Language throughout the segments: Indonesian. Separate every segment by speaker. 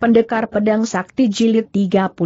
Speaker 1: Pendekar Pedang Sakti Jilid 33.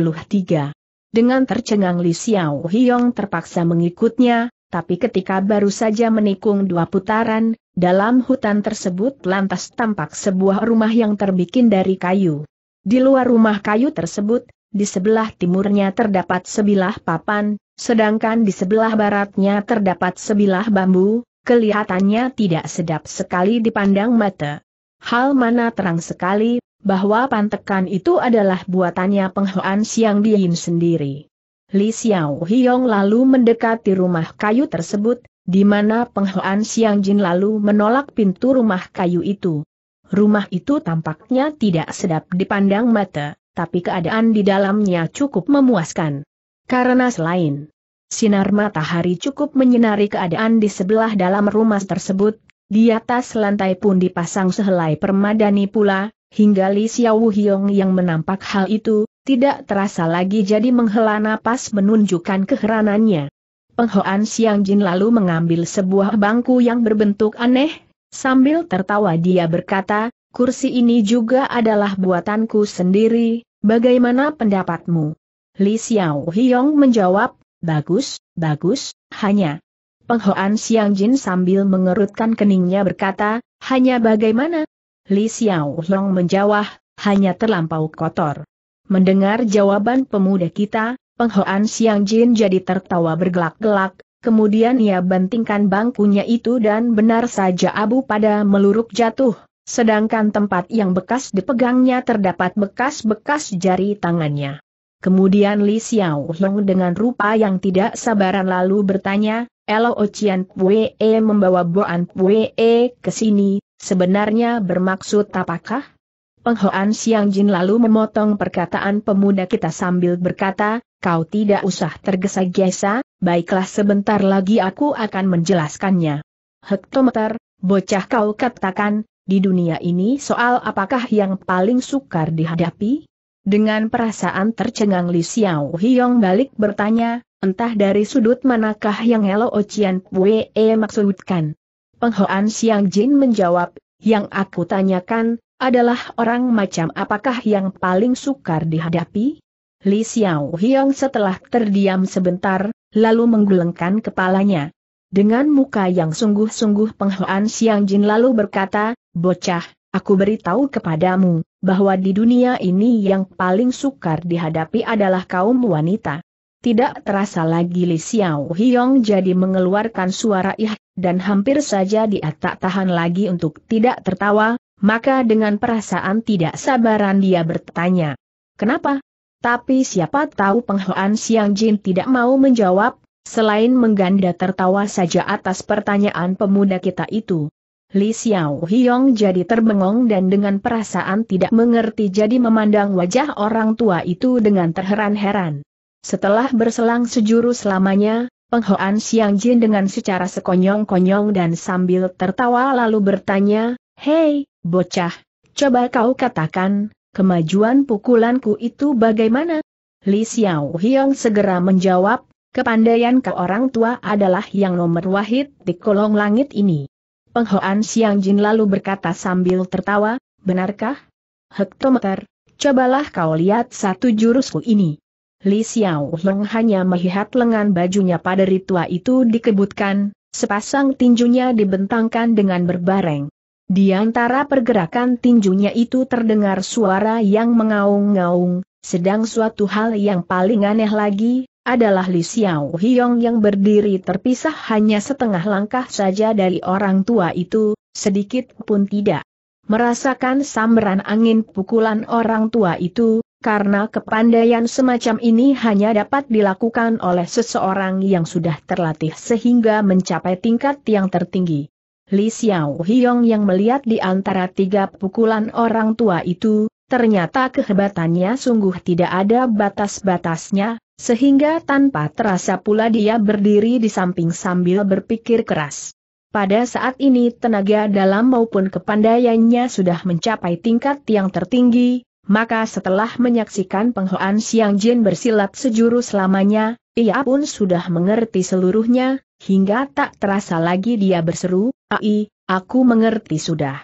Speaker 1: Dengan tercengang Li Xiao Hiong terpaksa mengikutnya, tapi ketika baru saja menikung dua putaran, dalam hutan tersebut lantas tampak sebuah rumah yang terbikin dari kayu. Di luar rumah kayu tersebut, di sebelah timurnya terdapat sebilah papan, sedangkan di sebelah baratnya terdapat sebilah bambu, kelihatannya tidak sedap sekali dipandang mata. Hal mana terang sekali bahwa pantekan itu adalah buatannya penghuan Siang Diin sendiri. Li Xiao Hiong lalu mendekati rumah kayu tersebut, di mana penghuan Siang Jin lalu menolak pintu rumah kayu itu. Rumah itu tampaknya tidak sedap dipandang mata, tapi keadaan di dalamnya cukup memuaskan. Karena selain sinar matahari cukup menyinari keadaan di sebelah dalam rumah tersebut, di atas lantai pun dipasang sehelai permadani pula, hingga Li Xiao Hyong yang menampak hal itu, tidak terasa lagi jadi menghela napas menunjukkan keheranannya. Penghoan Siang Jin lalu mengambil sebuah bangku yang berbentuk aneh, sambil tertawa dia berkata, kursi ini juga adalah buatanku sendiri, bagaimana pendapatmu? Li Xiao Hyong menjawab, bagus, bagus, hanya. Penghoan Siang Jin sambil mengerutkan keningnya berkata, hanya bagaimana? Li Xiao Long menjawab, hanya terlampau kotor. Mendengar jawaban pemuda kita, Penghoan Siang Jin jadi tertawa bergelak-gelak, kemudian ia bentingkan bangkunya itu dan benar saja abu pada meluruk jatuh. Sedangkan tempat yang bekas dipegangnya terdapat bekas-bekas jari tangannya. Kemudian Li Xiao Long dengan rupa yang tidak sabaran lalu bertanya, Elo Ocean Pue membawa Boan Pue ke sini, sebenarnya bermaksud apakah? Penghoan Siang Jin lalu memotong perkataan pemuda kita sambil berkata, kau tidak usah tergesa-gesa, baiklah sebentar lagi aku akan menjelaskannya. Hektometer, bocah kau katakan, di dunia ini soal apakah yang paling sukar dihadapi? Dengan perasaan tercengang Li Xiao Hiong balik bertanya, entah dari sudut manakah yang Hello Ocean Pue maksudkan. Penghoan Siang Jin menjawab, yang aku tanyakan, adalah orang macam apakah yang paling sukar dihadapi? Li Xiao Hiong setelah terdiam sebentar, lalu menggelengkan kepalanya. Dengan muka yang sungguh-sungguh penghoan Xiang Jin lalu berkata, Bocah, aku beritahu kepadamu, bahwa di dunia ini yang paling sukar dihadapi adalah kaum wanita. Tidak terasa lagi Li Xiao Hiong jadi mengeluarkan suara ih, dan hampir saja dia tak tahan lagi untuk tidak tertawa, maka dengan perasaan tidak sabaran dia bertanya. Kenapa? Tapi siapa tahu penghoan Siang Jin tidak mau menjawab, selain mengganda tertawa saja atas pertanyaan pemuda kita itu. Li Xiao Hiong jadi terbengong dan dengan perasaan tidak mengerti jadi memandang wajah orang tua itu dengan terheran-heran. Setelah berselang sejurus lamanya, Penghoan Siang Jin dengan secara sekonyong-konyong dan sambil tertawa lalu bertanya, Hei, bocah, coba kau katakan, kemajuan pukulanku itu bagaimana? Li Xiao Hiong segera menjawab, kepandaian ke orang tua adalah yang nomor wahid di kolong langit ini. Penghoan Siang Jin lalu berkata sambil tertawa, benarkah? Hektometer, cobalah kau lihat satu jurusku ini. Li Xiao Long hanya melihat lengan bajunya pada ritua itu dikebutkan, sepasang tinjunya dibentangkan dengan berbareng. Di antara pergerakan tinjunya itu terdengar suara yang mengaung-ngaung, sedang suatu hal yang paling aneh lagi, adalah Li Xiao Hiong yang berdiri terpisah hanya setengah langkah saja dari orang tua itu, sedikit pun tidak. Merasakan sambaran angin pukulan orang tua itu, karena kepandaian semacam ini hanya dapat dilakukan oleh seseorang yang sudah terlatih sehingga mencapai tingkat yang tertinggi. Li Xiao Hiong yang melihat di antara tiga pukulan orang tua itu, ternyata kehebatannya sungguh tidak ada batas-batasnya, sehingga tanpa terasa pula dia berdiri di samping sambil berpikir keras. Pada saat ini tenaga dalam maupun kepandaiannya sudah mencapai tingkat yang tertinggi, maka setelah menyaksikan penghoan Siang Jin bersilat sejurus selamanya, ia pun sudah mengerti seluruhnya, hingga tak terasa lagi dia berseru, Ai, aku mengerti sudah.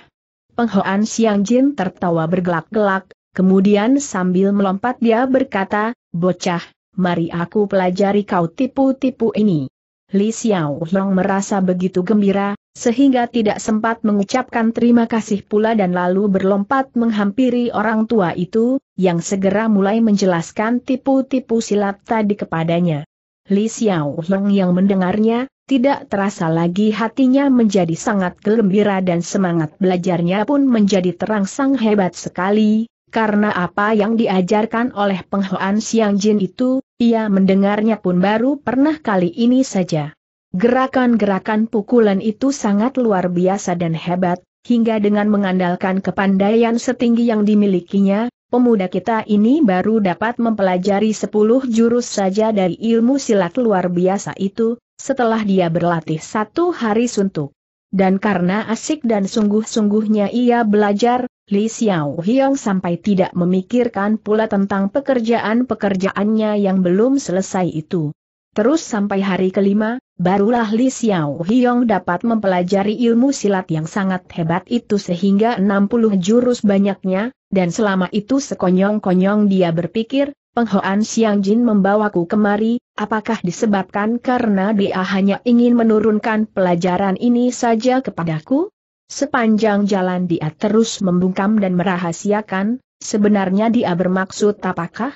Speaker 1: Penghoan Siang Jin tertawa bergelak-gelak, kemudian sambil melompat dia berkata, Bocah, mari aku pelajari kau tipu-tipu ini. Li Xiao Long merasa begitu gembira, sehingga tidak sempat mengucapkan terima kasih pula dan lalu berlompat menghampiri orang tua itu, yang segera mulai menjelaskan tipu-tipu silat tadi kepadanya. Li Xiao Long yang mendengarnya, tidak terasa lagi hatinya menjadi sangat gembira dan semangat belajarnya pun menjadi terangsang hebat sekali, karena apa yang diajarkan oleh Penghoan Xiang Jin itu, ia mendengarnya pun baru pernah kali ini saja. Gerakan-gerakan pukulan itu sangat luar biasa dan hebat, hingga dengan mengandalkan kepandaian setinggi yang dimilikinya, pemuda kita ini baru dapat mempelajari sepuluh jurus saja dari ilmu silat luar biasa itu, setelah dia berlatih satu hari suntuk. Dan karena asik dan sungguh-sungguhnya ia belajar, Li Xiao Hiong sampai tidak memikirkan pula tentang pekerjaan-pekerjaannya yang belum selesai itu. Terus sampai hari kelima, barulah Li Xiao Hiong dapat mempelajari ilmu silat yang sangat hebat itu sehingga 60 jurus banyaknya, dan selama itu sekonyong-konyong dia berpikir, Penghoan Siang Jin membawaku kemari, apakah disebabkan karena dia hanya ingin menurunkan pelajaran ini saja kepadaku? Sepanjang jalan dia terus membungkam dan merahasiakan, sebenarnya dia bermaksud apakah?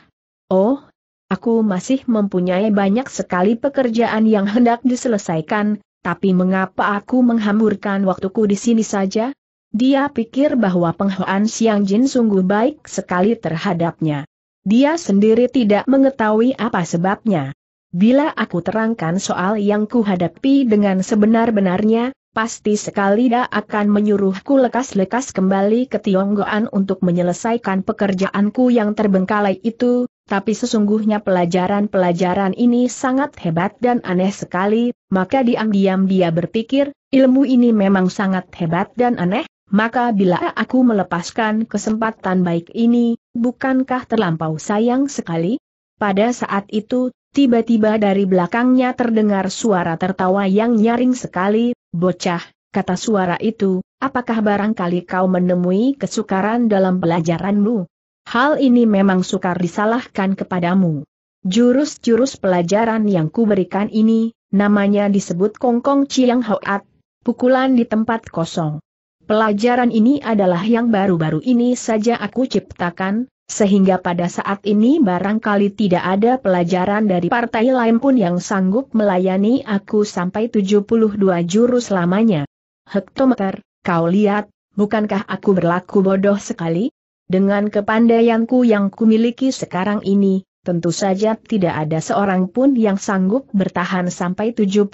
Speaker 1: Oh, aku masih mempunyai banyak sekali pekerjaan yang hendak diselesaikan, tapi mengapa aku menghamburkan waktuku di sini saja? Dia pikir bahwa penghoan Siang Jin sungguh baik sekali terhadapnya. Dia sendiri tidak mengetahui apa sebabnya. Bila aku terangkan soal yang kuhadapi dengan sebenar-benarnya, pasti sekali dia akan menyuruhku lekas-lekas kembali ke Tionggoan untuk menyelesaikan pekerjaanku yang terbengkalai itu, tapi sesungguhnya pelajaran-pelajaran ini sangat hebat dan aneh sekali, maka diam-diam dia berpikir, ilmu ini memang sangat hebat dan aneh, maka bila aku melepaskan kesempatan baik ini, bukankah terlampau sayang sekali? Pada saat itu, Tiba-tiba dari belakangnya terdengar suara tertawa yang nyaring sekali, bocah, kata suara itu, apakah barangkali kau menemui kesukaran dalam pelajaranmu? Hal ini memang sukar disalahkan kepadamu. Jurus-jurus pelajaran yang kuberikan ini, namanya disebut Kongkong Chiang Hoat, pukulan di tempat kosong. Pelajaran ini adalah yang baru-baru ini saja aku ciptakan, sehingga pada saat ini barangkali tidak ada pelajaran dari partai lain pun yang sanggup melayani aku sampai 72 jurus lamanya. Hektometer, kau lihat, bukankah aku berlaku bodoh sekali? Dengan kepandaianku yang kumiliki sekarang ini, tentu saja tidak ada seorang pun yang sanggup bertahan sampai 72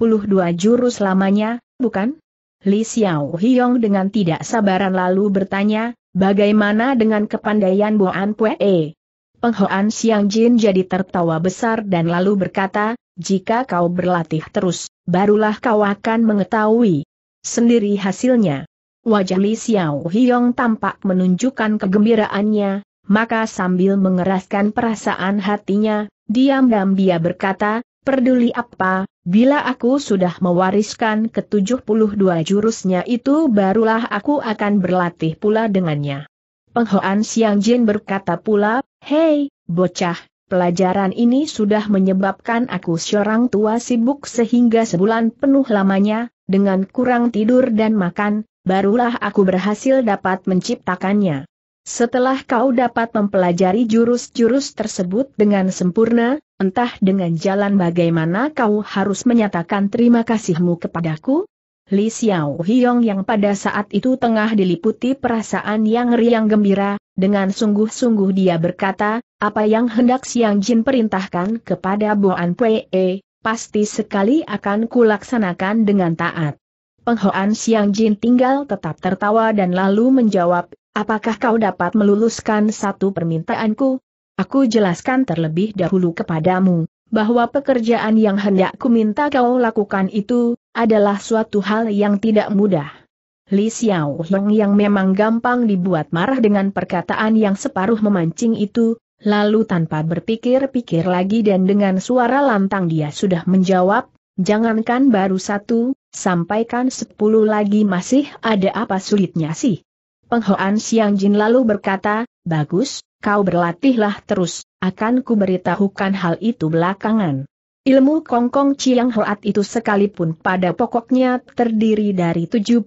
Speaker 1: jurus lamanya, bukan? Li Xiao Hiong dengan tidak sabaran lalu bertanya, bagaimana dengan kepandaian Boan Pue? Penghoan Siang Jin jadi tertawa besar dan lalu berkata, jika kau berlatih terus, barulah kau akan mengetahui sendiri hasilnya. Wajah Li Xiao Hiong tampak menunjukkan kegembiraannya, maka sambil mengeraskan perasaan hatinya, diam-diam dia berkata, Peduli apa, Bila aku sudah mewariskan ke-72 jurusnya itu barulah aku akan berlatih pula dengannya. Penghoan Siang Jin berkata pula, Hei, bocah, pelajaran ini sudah menyebabkan aku seorang tua sibuk sehingga sebulan penuh lamanya, dengan kurang tidur dan makan, barulah aku berhasil dapat menciptakannya. Setelah kau dapat mempelajari jurus-jurus tersebut dengan sempurna, entah dengan jalan bagaimana kau harus menyatakan terima kasihmu kepadaku, Li Xiao Hiong yang pada saat itu tengah diliputi perasaan yang riang gembira, dengan sungguh-sungguh dia berkata, apa yang hendak Siang Jin perintahkan kepada Boan Pei, pasti sekali akan kulaksanakan dengan taat. Penghoan Siang Jin tinggal tetap tertawa dan lalu menjawab, Apakah kau dapat meluluskan satu permintaanku? Aku jelaskan terlebih dahulu kepadamu, bahwa pekerjaan yang hendak ku minta kau lakukan itu, adalah suatu hal yang tidak mudah. Li Xiao Long yang memang gampang dibuat marah dengan perkataan yang separuh memancing itu, lalu tanpa berpikir-pikir lagi dan dengan suara lantang dia sudah menjawab, jangankan baru satu, sampaikan sepuluh lagi masih ada apa sulitnya sih. Penghoan Siang Jin lalu berkata, Bagus, kau berlatihlah terus, akan kuberitahukan hal itu belakangan. Ilmu Kongkong Chiang Hoat itu sekalipun pada pokoknya terdiri dari 72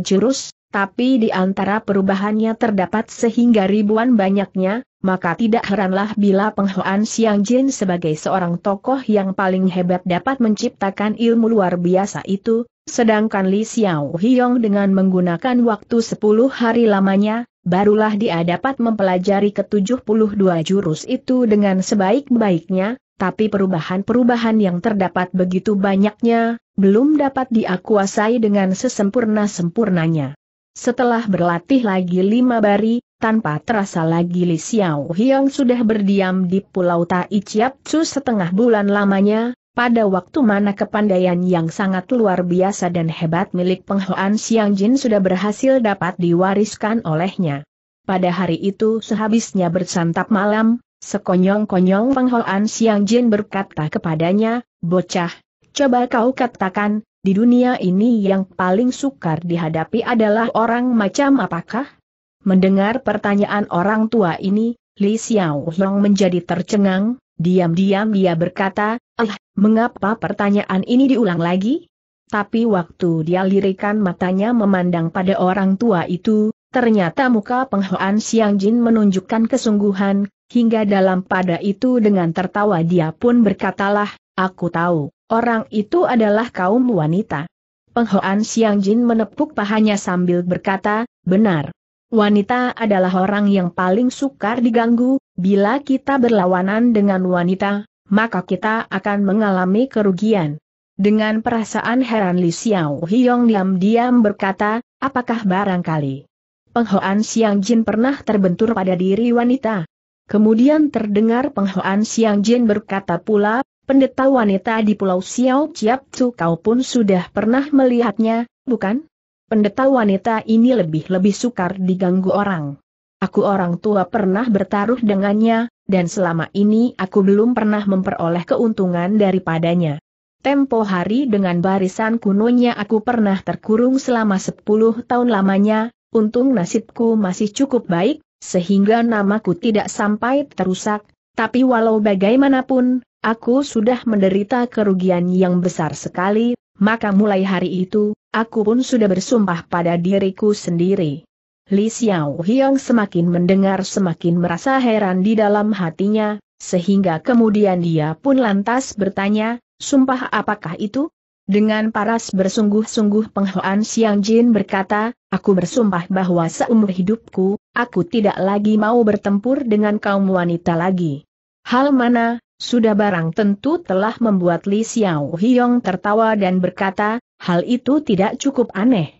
Speaker 1: jurus, tapi di antara perubahannya terdapat sehingga ribuan banyaknya, maka tidak heranlah bila Penghoan Siang Jin sebagai seorang tokoh yang paling hebat dapat menciptakan ilmu luar biasa itu, sedangkan Li Xiao Hiong dengan menggunakan waktu 10 hari lamanya, barulah dia dapat mempelajari ke-72 jurus itu dengan sebaik-baiknya, tapi perubahan-perubahan yang terdapat begitu banyaknya, belum dapat diakuasai dengan sesempurna-sempurnanya. Setelah berlatih lagi lima bari, tanpa terasa lagi Li Xiao Hiong sudah berdiam di Pulau Tai Chiap Chu setengah bulan lamanya, pada waktu mana kepandaian yang sangat luar biasa dan hebat milik Penghoan Xiang Jin sudah berhasil dapat diwariskan olehnya. Pada hari itu sehabisnya bersantap malam, sekonyong-konyong Penghoan Xiang Jin berkata kepadanya, Bocah, coba kau katakan, di dunia ini yang paling sukar dihadapi adalah orang macam apakah? Mendengar pertanyaan orang tua ini, Li Xiao Long menjadi tercengang, diam-diam dia berkata, Ah, mengapa pertanyaan ini diulang lagi? Tapi waktu dia lirikan matanya memandang pada orang tua itu, ternyata muka penghoan Xiang Jin menunjukkan kesungguhan, hingga dalam pada itu dengan tertawa dia pun berkatalah, Aku tahu. Orang itu adalah kaum wanita. Penghoan Siang Jin menepuk pahanya sambil berkata, benar. Wanita adalah orang yang paling sukar diganggu, bila kita berlawanan dengan wanita, maka kita akan mengalami kerugian. Dengan perasaan heran Li Xiao Hiong diam-diam berkata, apakah barangkali penghoan Siang Jin pernah terbentur pada diri wanita? Kemudian terdengar penghoan Siang Jin berkata pula, pendeta wanita di Pulau Xiao Chiap Chu kau pun sudah pernah melihatnya, bukan? Pendeta wanita ini lebih-lebih sukar diganggu orang. Aku orang tua pernah bertaruh dengannya, dan selama ini aku belum pernah memperoleh keuntungan daripadanya. Tempo hari dengan barisan kunonya aku pernah terkurung selama 10 tahun lamanya, untung nasibku masih cukup baik, sehingga namaku tidak sampai terusak, tapi walau bagaimanapun, aku sudah menderita kerugian yang besar sekali, maka mulai hari itu, aku pun sudah bersumpah pada diriku sendiri. Li Xiao Hiong semakin mendengar semakin merasa heran di dalam hatinya, sehingga kemudian dia pun lantas bertanya, sumpah apakah itu? Dengan paras bersungguh-sungguh penghoan Siang Jin berkata, aku bersumpah bahwa seumur hidupku, aku tidak lagi mau bertempur dengan kaum wanita lagi. Hal mana, sudah barang tentu telah membuat Li Xiao Hiong tertawa dan berkata, hal itu tidak cukup aneh.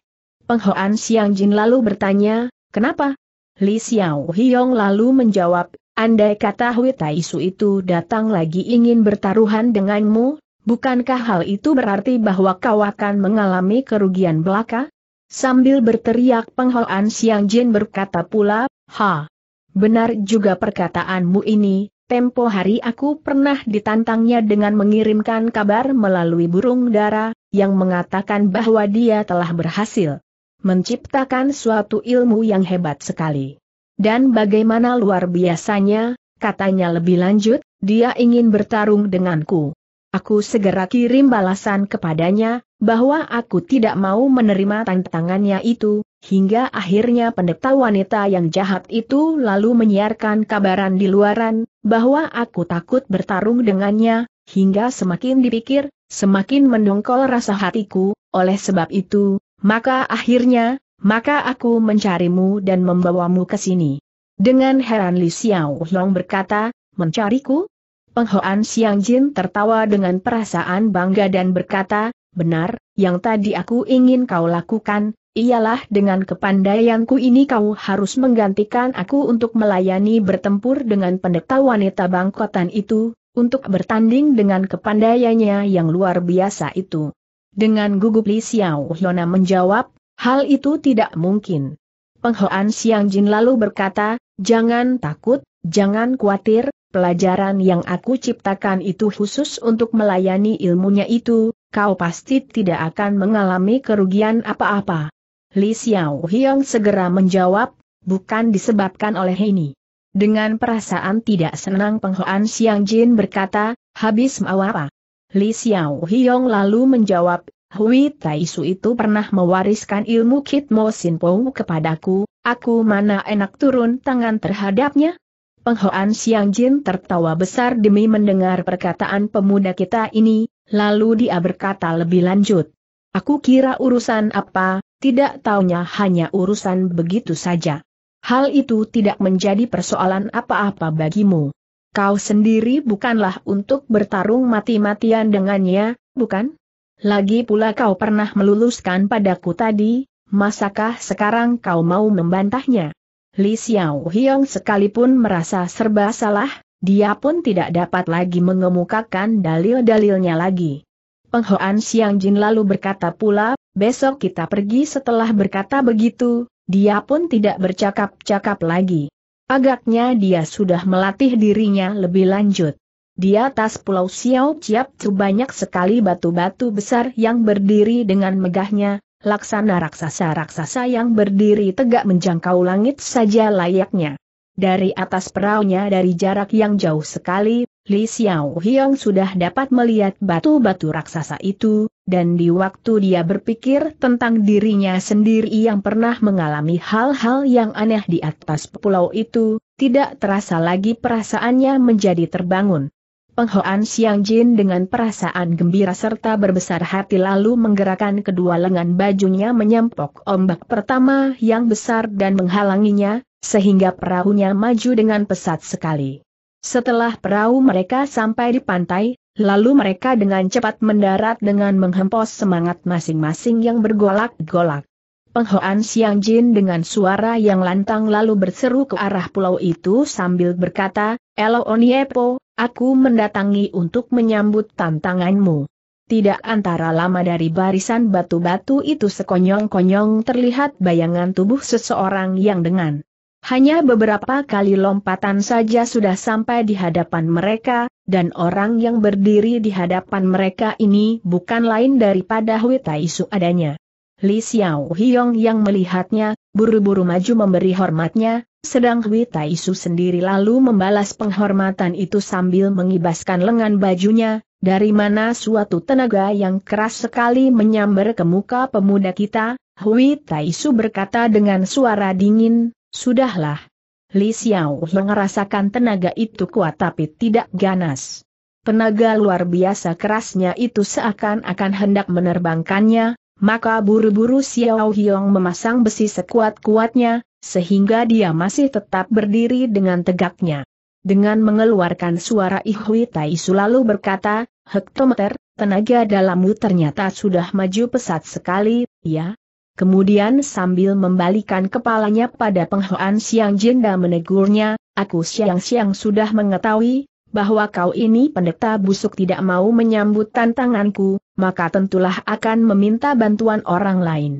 Speaker 1: Penghoan Xiang Jin lalu bertanya, kenapa? Li Xiao Hiong lalu menjawab, andai kata Hui Su itu datang lagi ingin bertaruhan denganmu, bukankah hal itu berarti bahwa kau akan mengalami kerugian belaka? Sambil berteriak penghoan Xiang Jin berkata pula, ha, benar juga perkataanmu ini, Tempo hari aku pernah ditantangnya dengan mengirimkan kabar melalui burung dara, yang mengatakan bahwa dia telah berhasil menciptakan suatu ilmu yang hebat sekali. Dan bagaimana luar biasanya, katanya lebih lanjut, dia ingin bertarung denganku. Aku segera kirim balasan kepadanya, bahwa aku tidak mau menerima tantangannya itu, Hingga akhirnya pendeta wanita yang jahat itu lalu menyiarkan kabaran di luaran, bahwa aku takut bertarung dengannya, hingga semakin dipikir, semakin mendongkol rasa hatiku, oleh sebab itu, maka akhirnya, maka aku mencarimu dan membawamu ke sini. Dengan heran Li Xiao Long berkata, mencariku? Penghoan Siang Jin tertawa dengan perasaan bangga dan berkata, benar, yang tadi aku ingin kau lakukan, ialah dengan kepandaianku ini kau harus menggantikan aku untuk melayani bertempur dengan pendeta wanita bangkotan itu, untuk bertanding dengan kepandaiannya yang luar biasa itu. Dengan gugup Li Xiao Hyona menjawab, hal itu tidak mungkin. Penghoan Siang Jin lalu berkata, jangan takut, jangan khawatir, pelajaran yang aku ciptakan itu khusus untuk melayani ilmunya itu, kau pasti tidak akan mengalami kerugian apa-apa. Li Xiao Hiong segera menjawab, bukan disebabkan oleh ini. Dengan perasaan tidak senang penghoan Xiang Jin berkata, habis mau apa? Li Xiao Hiong lalu menjawab, Hui Su itu pernah mewariskan ilmu Kit Mo Sin Po kepadaku, aku mana enak turun tangan terhadapnya? Penghoan Xiang Jin tertawa besar demi mendengar perkataan pemuda kita ini, lalu dia berkata lebih lanjut. Aku kira urusan apa, tidak taunya hanya urusan begitu saja. Hal itu tidak menjadi persoalan apa-apa bagimu. Kau sendiri bukanlah untuk bertarung mati-matian dengannya, bukan? Lagi pula kau pernah meluluskan padaku tadi, masakah sekarang kau mau membantahnya? Li Xiao Hiong sekalipun merasa serba salah, dia pun tidak dapat lagi mengemukakan dalil-dalilnya lagi. Penghoan Siang Jin lalu berkata pula, besok kita pergi setelah berkata begitu, dia pun tidak bercakap-cakap lagi. Agaknya dia sudah melatih dirinya lebih lanjut. Di atas pulau Xiao Ciap, Chu banyak sekali batu-batu besar yang berdiri dengan megahnya, laksana raksasa-raksasa yang berdiri tegak menjangkau langit saja layaknya. Dari atas peraunya dari jarak yang jauh sekali, Li Xiao Hiong sudah dapat melihat batu-batu raksasa itu, dan di waktu dia berpikir tentang dirinya sendiri yang pernah mengalami hal-hal yang aneh di atas pulau itu, tidak terasa lagi perasaannya menjadi terbangun. Penghoan Xiang Jin dengan perasaan gembira serta berbesar hati lalu menggerakkan kedua lengan bajunya menyempok ombak pertama yang besar dan menghalanginya, sehingga perahunya maju dengan pesat sekali. Setelah perahu mereka sampai di pantai, lalu mereka dengan cepat mendarat dengan menghempos semangat masing-masing yang bergolak-golak. Penghoan Siang Jin dengan suara yang lantang lalu berseru ke arah pulau itu sambil berkata, Elo Oniepo, aku mendatangi untuk menyambut tantanganmu. Tidak antara lama dari barisan batu-batu itu sekonyong-konyong terlihat bayangan tubuh seseorang yang dengan hanya beberapa kali lompatan saja sudah sampai di hadapan mereka, dan orang yang berdiri di hadapan mereka ini bukan lain daripada Hui Taisu adanya. Li Xiao Hiong yang melihatnya, buru-buru maju memberi hormatnya, sedang Hui Taisu sendiri lalu membalas penghormatan itu sambil mengibaskan lengan bajunya, dari mana suatu tenaga yang keras sekali menyambar ke muka pemuda kita, Hui Taisu berkata dengan suara dingin, Sudahlah. Li Xiao merasakan tenaga itu kuat tapi tidak ganas. Tenaga luar biasa kerasnya itu seakan-akan hendak menerbangkannya, maka buru-buru Xiao Hiong memasang besi sekuat-kuatnya, sehingga dia masih tetap berdiri dengan tegaknya. Dengan mengeluarkan suara Ihui Tai Su lalu berkata, hektometer, tenaga dalammu ternyata sudah maju pesat sekali, ya? Kemudian sambil membalikan kepalanya pada penghoan siang jenda menegurnya, aku siang-siang sudah mengetahui, bahwa kau ini pendeta busuk tidak mau menyambut tantanganku, maka tentulah akan meminta bantuan orang lain.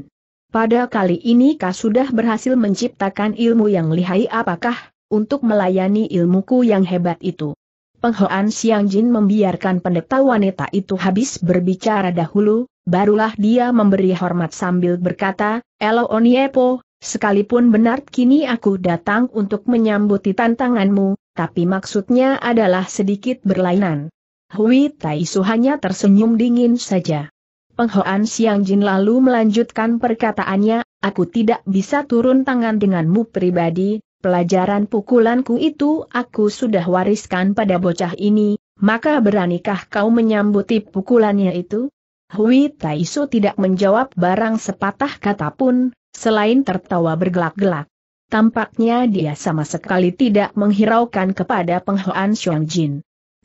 Speaker 1: Pada kali ini kau sudah berhasil menciptakan ilmu yang lihai apakah, untuk melayani ilmuku yang hebat itu. Penghoan Siang Jin membiarkan pendeta wanita itu habis berbicara dahulu, barulah dia memberi hormat sambil berkata, Elo Oniepo, sekalipun benar kini aku datang untuk menyambut tantanganmu, tapi maksudnya adalah sedikit berlainan. Hui Taisu hanya tersenyum dingin saja. Penghoan Siang Jin lalu melanjutkan perkataannya, aku tidak bisa turun tangan denganmu pribadi, Pelajaran pukulanku itu aku sudah wariskan pada bocah ini, maka beranikah kau menyambuti pukulannya itu? Hui Taisu tidak menjawab barang sepatah kata pun, selain tertawa bergelak-gelak. Tampaknya dia sama sekali tidak menghiraukan kepada penghoan Xiong Jin.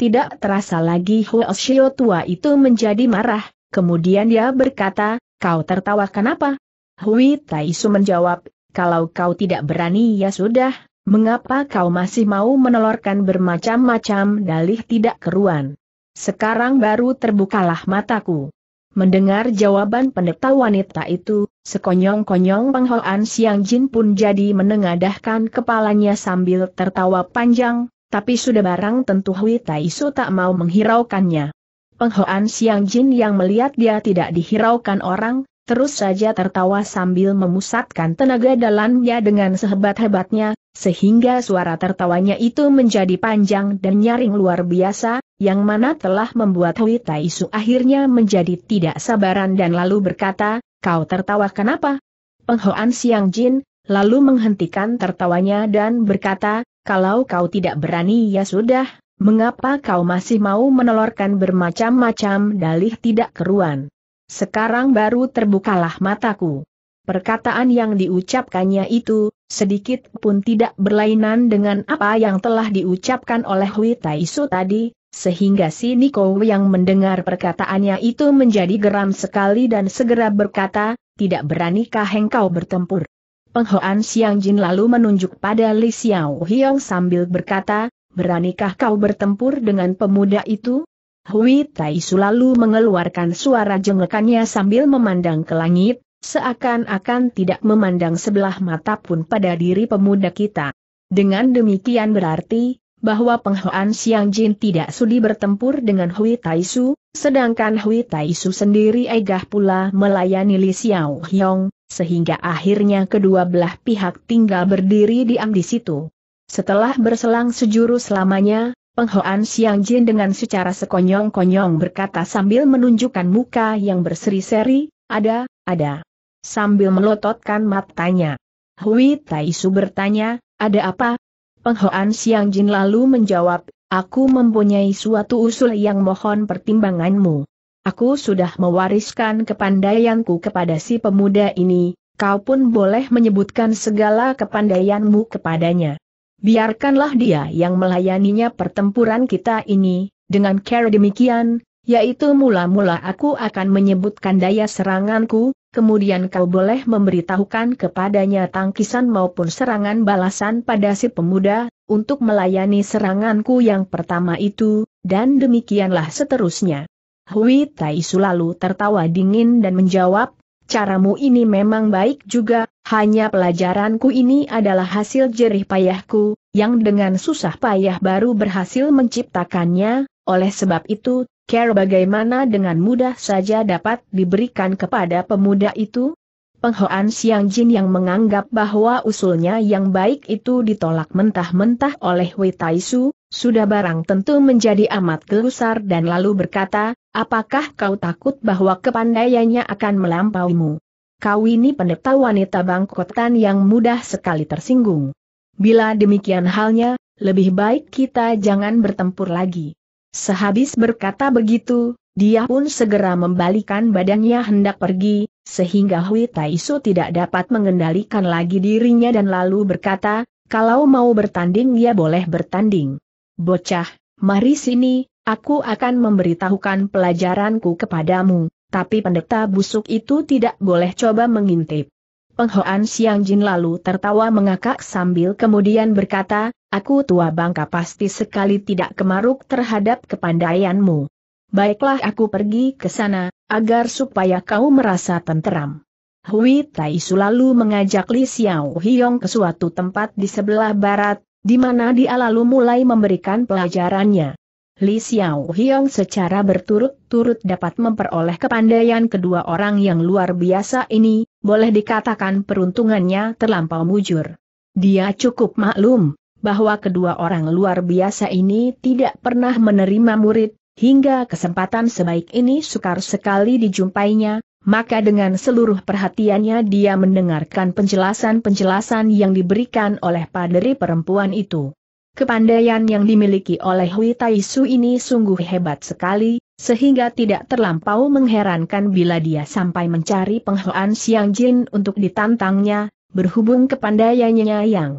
Speaker 1: Tidak terasa lagi Hua Xiao tua itu menjadi marah, kemudian dia berkata, kau tertawa kenapa? Hui Taisu menjawab, kalau kau tidak berani ya sudah, mengapa kau masih mau menelorkan bermacam-macam dalih tidak keruan? Sekarang baru terbukalah mataku. Mendengar jawaban pendeta wanita itu, sekonyong-konyong penghoan Siang Jin pun jadi menengadahkan kepalanya sambil tertawa panjang, tapi sudah barang tentu Hui Taisu tak mau menghiraukannya. Penghoan Siang Jin yang melihat dia tidak dihiraukan orang, terus saja tertawa sambil memusatkan tenaga dalamnya dengan sehebat-hebatnya, sehingga suara tertawanya itu menjadi panjang dan nyaring luar biasa, yang mana telah membuat Hui Tai Su akhirnya menjadi tidak sabaran dan lalu berkata, kau tertawa kenapa? Penghoan Siang Jin, lalu menghentikan tertawanya dan berkata, kalau kau tidak berani ya sudah, mengapa kau masih mau menelorkan bermacam-macam dalih tidak keruan? Sekarang baru terbukalah mataku. Perkataan yang diucapkannya itu, sedikit pun tidak berlainan dengan apa yang telah diucapkan oleh Hui Taisu tadi, sehingga si Niko yang mendengar perkataannya itu menjadi geram sekali dan segera berkata, tidak beranikah engkau bertempur. Penghoan Siang Jin lalu menunjuk pada Li Xiao Hiong sambil berkata, beranikah kau bertempur dengan pemuda itu? Hui Tai Su lalu mengeluarkan suara jenglekannya sambil memandang ke langit, seakan-akan tidak memandang sebelah mata pun pada diri pemuda kita. Dengan demikian berarti, bahwa Penghoan Siang Jin tidak sudi bertempur dengan Hui Tai Su, sedangkan Hui Tai Su sendiri egah pula melayani Li Xiao Hyong, sehingga akhirnya kedua belah pihak tinggal berdiri diam di situ. Setelah berselang sejurus lamanya, Penghoan Siang Jin dengan secara sekonyong-konyong berkata sambil menunjukkan muka yang berseri-seri, ada, ada. Sambil melototkan matanya. Hui Taisu bertanya, ada apa? Penghoan Siang Jin lalu menjawab, aku mempunyai suatu usul yang mohon pertimbanganmu. Aku sudah mewariskan kepandaianku kepada si pemuda ini, kau pun boleh menyebutkan segala kepandaianmu kepadanya biarkanlah dia yang melayaninya pertempuran kita ini, dengan cara demikian, yaitu mula-mula aku akan menyebutkan daya seranganku, kemudian kau boleh memberitahukan kepadanya tangkisan maupun serangan balasan pada si pemuda, untuk melayani seranganku yang pertama itu, dan demikianlah seterusnya. Hui Tai Su lalu tertawa dingin dan menjawab, caramu ini memang baik juga, hanya pelajaranku ini adalah hasil jerih payahku, yang dengan susah payah baru berhasil menciptakannya, oleh sebab itu, care bagaimana dengan mudah saja dapat diberikan kepada pemuda itu? Penghoan Siang Jin yang menganggap bahwa usulnya yang baik itu ditolak mentah-mentah oleh Wei Taisu, sudah barang tentu menjadi amat gelusar dan lalu berkata, apakah kau takut bahwa kepandaiannya akan melampauimu? Kau ini pendeta wanita bangkotan yang mudah sekali tersinggung. Bila demikian halnya, lebih baik kita jangan bertempur lagi. Sehabis berkata begitu, dia pun segera membalikan badannya hendak pergi, sehingga Hui Taisu tidak dapat mengendalikan lagi dirinya dan lalu berkata, kalau mau bertanding ya boleh bertanding. Bocah, mari sini, aku akan memberitahukan pelajaranku kepadamu, tapi pendeta busuk itu tidak boleh coba mengintip. Penghoan Siang Jin lalu tertawa mengakak sambil kemudian berkata, aku tua bangka pasti sekali tidak kemaruk terhadap kepandaianmu. Baiklah aku pergi ke sana, agar supaya kau merasa tenteram. Hui Tai Su lalu mengajak Li Xiao Hiong ke suatu tempat di sebelah barat, di mana dia lalu mulai memberikan pelajarannya. Li Xiao Hiong secara berturut-turut dapat memperoleh kepandaian kedua orang yang luar biasa ini, boleh dikatakan peruntungannya terlampau mujur. Dia cukup maklum, bahwa kedua orang luar biasa ini tidak pernah menerima murid, hingga kesempatan sebaik ini sukar sekali dijumpainya, maka dengan seluruh perhatiannya dia mendengarkan penjelasan-penjelasan yang diberikan oleh paderi perempuan itu. Kepandaian yang dimiliki oleh Hui Su ini sungguh hebat sekali, sehingga tidak terlampau mengherankan bila dia sampai mencari penghuan Siang Jin untuk ditantangnya, berhubung kepandaiannya yang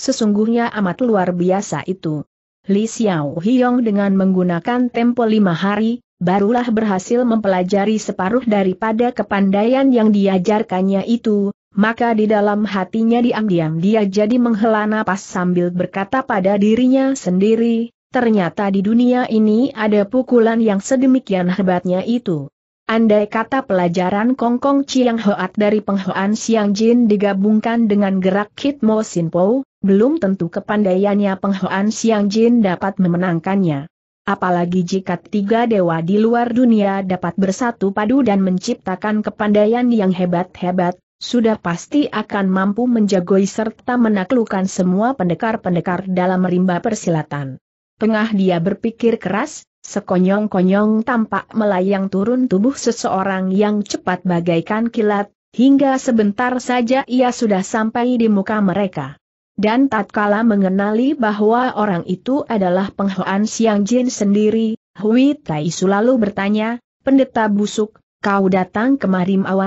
Speaker 1: sesungguhnya amat luar biasa itu. Li Xiao Hiong dengan menggunakan tempo lima hari, barulah berhasil mempelajari separuh daripada kepandaian yang diajarkannya itu, maka di dalam hatinya diam-diam dia jadi menghela napas sambil berkata pada dirinya sendiri, ternyata di dunia ini ada pukulan yang sedemikian hebatnya itu. Andai kata pelajaran Kongkong Chiang Hoat dari Penghoan Siang Jin digabungkan dengan gerak Kit Mo Sin Po, belum tentu kepandaiannya Penghoan Siang Jin dapat memenangkannya apalagi jika tiga dewa di luar dunia dapat bersatu padu dan menciptakan kepandaian yang hebat-hebat, sudah pasti akan mampu menjagoi serta menaklukkan semua pendekar-pendekar dalam rimba persilatan. Tengah dia berpikir keras, sekonyong-konyong tampak melayang turun tubuh seseorang yang cepat bagaikan kilat, hingga sebentar saja ia sudah sampai di muka mereka. Dan tatkala mengenali bahwa orang itu adalah penghoan Siang Jin sendiri, Hui Tai lalu bertanya, pendeta busuk, kau datang kemari mau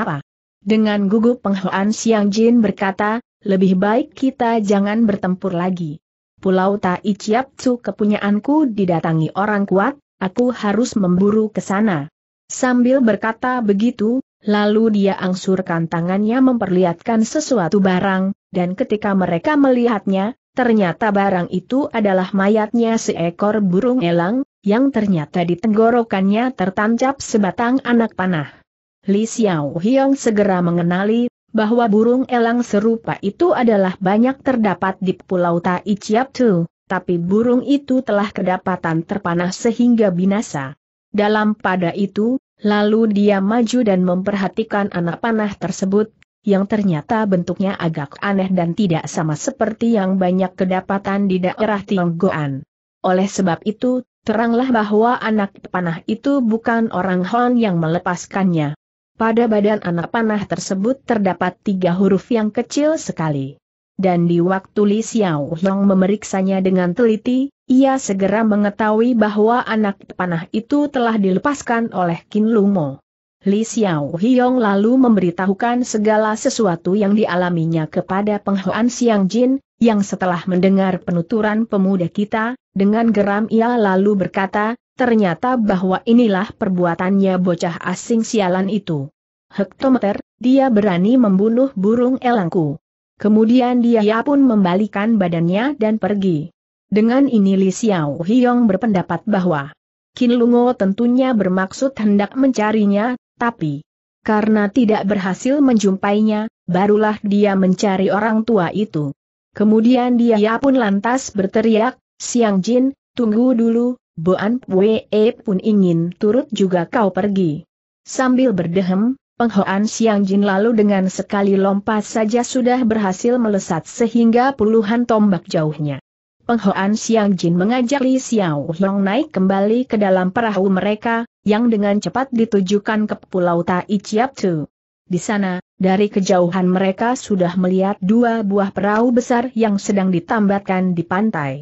Speaker 1: Dengan gugup penghoan Siang Jin berkata, lebih baik kita jangan bertempur lagi. Pulau Tai Chiap Tzu kepunyaanku didatangi orang kuat, aku harus memburu ke sana. Sambil berkata begitu, lalu dia angsurkan tangannya memperlihatkan sesuatu barang, dan ketika mereka melihatnya, ternyata barang itu adalah mayatnya seekor burung elang, yang ternyata di tenggorokannya tertancap sebatang anak panah. Li Xiao Hiong segera mengenali bahwa burung elang serupa itu adalah banyak terdapat di Pulau Tai Chiap Tu, tapi burung itu telah kedapatan terpanah sehingga binasa. Dalam pada itu, lalu dia maju dan memperhatikan anak panah tersebut, yang ternyata bentuknya agak aneh dan tidak sama seperti yang banyak kedapatan di daerah Tionggoan. Oleh sebab itu, teranglah bahwa anak panah itu bukan orang Hon yang melepaskannya. Pada badan anak panah tersebut terdapat tiga huruf yang kecil sekali. Dan di waktu Li Xiao Long memeriksanya dengan teliti, ia segera mengetahui bahwa anak panah itu telah dilepaskan oleh Qin Lumo. Li Xiao Hiong lalu memberitahukan segala sesuatu yang dialaminya kepada Penghuan Siang Jin, yang setelah mendengar penuturan pemuda kita, dengan geram ia lalu berkata, ternyata bahwa inilah perbuatannya bocah asing sialan itu. Hektometer, dia berani membunuh burung elangku. Kemudian dia pun membalikan badannya dan pergi. Dengan ini Li Xiao Hiong berpendapat bahwa Kin Lungo tentunya bermaksud hendak mencarinya tapi karena tidak berhasil menjumpainya, barulah dia mencari orang tua itu. Kemudian dia pun lantas berteriak, Siang Jin, tunggu dulu, Boan Wee pun ingin turut juga kau pergi. Sambil berdehem, penghoan Siang Jin lalu dengan sekali lompat saja sudah berhasil melesat sehingga puluhan tombak jauhnya. Penghoan Siang Jin mengajak Li Xiao Hiong naik kembali ke dalam perahu mereka, yang dengan cepat ditujukan ke Pulau Tai Chiap Tu. Di sana, dari kejauhan mereka sudah melihat dua buah perahu besar yang sedang ditambatkan di pantai.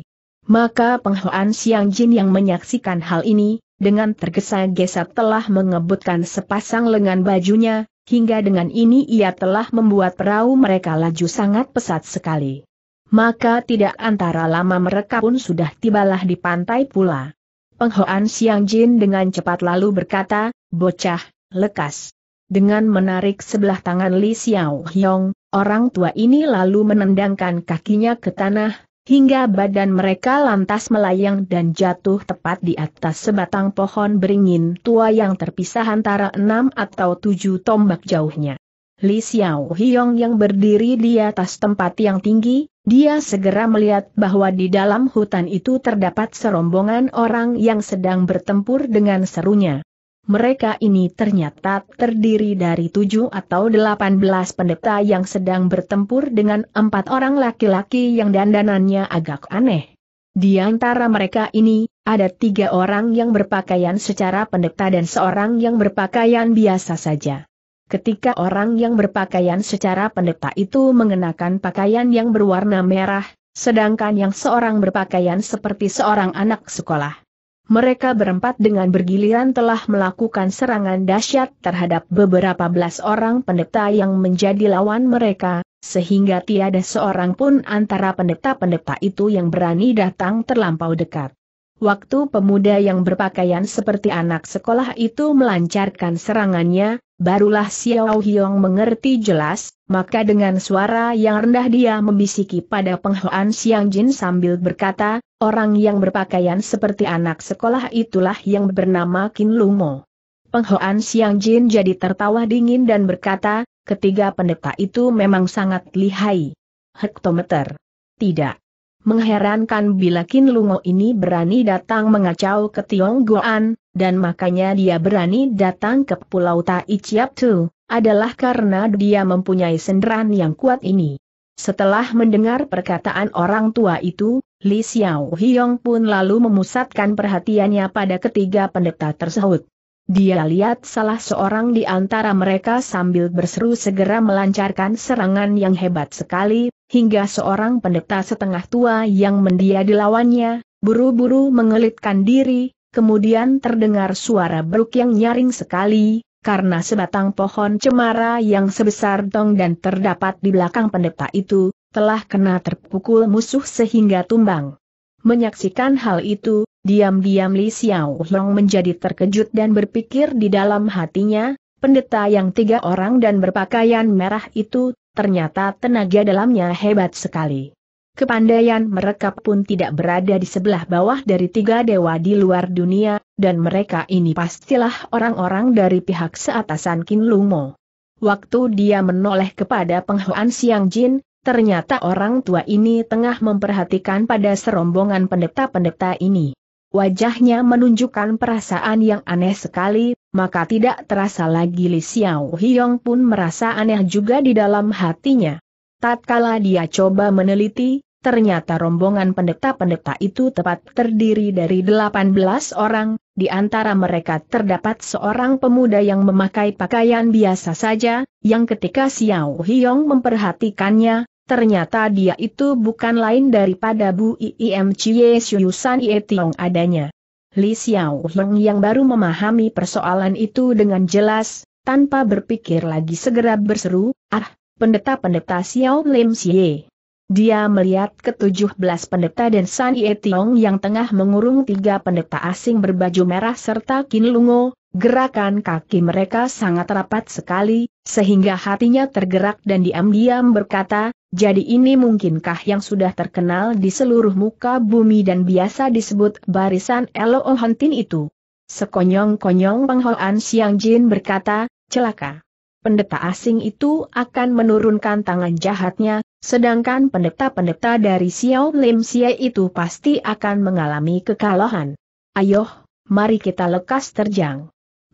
Speaker 1: Maka penghoan Siang Jin yang menyaksikan hal ini, dengan tergesa-gesa telah mengebutkan sepasang lengan bajunya, hingga dengan ini ia telah membuat perahu mereka laju sangat pesat sekali. Maka tidak antara lama mereka pun sudah tibalah di pantai pula. Penghoan Siang Jin dengan cepat lalu berkata, bocah, lekas. Dengan menarik sebelah tangan Li Xiao Hyong, orang tua ini lalu menendangkan kakinya ke tanah, hingga badan mereka lantas melayang dan jatuh tepat di atas sebatang pohon beringin tua yang terpisah antara enam atau tujuh tombak jauhnya. Li Xiao Hyong yang berdiri di atas tempat yang tinggi, dia segera melihat bahwa di dalam hutan itu terdapat serombongan orang yang sedang bertempur dengan serunya. Mereka ini ternyata terdiri dari tujuh atau delapan belas pendeta yang sedang bertempur dengan empat orang laki-laki yang dandanannya agak aneh. Di antara mereka ini, ada tiga orang yang berpakaian secara pendeta dan seorang yang berpakaian biasa saja. Ketika orang yang berpakaian secara pendeta itu mengenakan pakaian yang berwarna merah, sedangkan yang seorang berpakaian seperti seorang anak sekolah. Mereka berempat dengan bergiliran telah melakukan serangan dahsyat terhadap beberapa belas orang pendeta yang menjadi lawan mereka, sehingga tiada seorang pun antara pendeta-pendeta itu yang berani datang terlampau dekat. Waktu pemuda yang berpakaian seperti anak sekolah itu melancarkan serangannya, Barulah Xiao Hyong mengerti jelas, maka dengan suara yang rendah dia membisiki pada penghoan Xiang Jin sambil berkata, orang yang berpakaian seperti anak sekolah itulah yang bernama Qin Lumo. Penghoan Xiang Jin jadi tertawa dingin dan berkata, ketiga pendeta itu memang sangat lihai. Hektometer. Tidak. Mengherankan bila Kin Lungo ini berani datang mengacau ke Tionggoan, dan makanya dia berani datang ke Pulau Tai Chiap Tu, adalah karena dia mempunyai senderan yang kuat ini. Setelah mendengar perkataan orang tua itu, Li Xiao Hiong pun lalu memusatkan perhatiannya pada ketiga pendeta tersebut. Dia lihat salah seorang di antara mereka sambil berseru segera melancarkan serangan yang hebat sekali, hingga seorang pendeta setengah tua yang mendia dilawannya, buru-buru mengelitkan diri, kemudian terdengar suara beruk yang nyaring sekali, karena sebatang pohon cemara yang sebesar tong dan terdapat di belakang pendeta itu, telah kena terpukul musuh sehingga tumbang. Menyaksikan hal itu, Diam-diam Li Xiao Long menjadi terkejut dan berpikir di dalam hatinya, pendeta yang tiga orang dan berpakaian merah itu, ternyata tenaga dalamnya hebat sekali. Kepandaian mereka pun tidak berada di sebelah bawah dari tiga dewa di luar dunia, dan mereka ini pastilah orang-orang dari pihak seatasan Qin Lumo. Waktu dia menoleh kepada penghuan Siang Jin, ternyata orang tua ini tengah memperhatikan pada serombongan pendeta-pendeta ini. Wajahnya menunjukkan perasaan yang aneh sekali, maka tidak terasa lagi Li Xiao Hiong pun merasa aneh juga di dalam hatinya. Tatkala dia coba meneliti, ternyata rombongan pendeta-pendeta itu tepat terdiri dari 18 orang, di antara mereka terdapat seorang pemuda yang memakai pakaian biasa saja, yang ketika Xiao Hiong memperhatikannya, Ternyata dia itu bukan lain daripada Bu Iim Chie Shuyusan Ie Tiong adanya. Li Xiao Heng yang baru memahami persoalan itu dengan jelas, tanpa berpikir lagi segera berseru, ah, pendeta-pendeta Xiao Lim Xie. Dia melihat ketujuh belas pendeta dan San Ie Tiong yang tengah mengurung tiga pendeta asing berbaju merah serta Kin Lungo, Gerakan kaki mereka sangat rapat sekali, sehingga hatinya tergerak dan diam-diam berkata, jadi ini mungkinkah yang sudah terkenal di seluruh muka bumi dan biasa disebut barisan Elo Elohontin itu? Sekonyong-konyong penghoan Siang Jin berkata, celaka. Pendeta asing itu akan menurunkan tangan jahatnya, sedangkan pendeta-pendeta dari Xiao Lim Xie itu pasti akan mengalami kekalahan. Ayo, mari kita lekas terjang.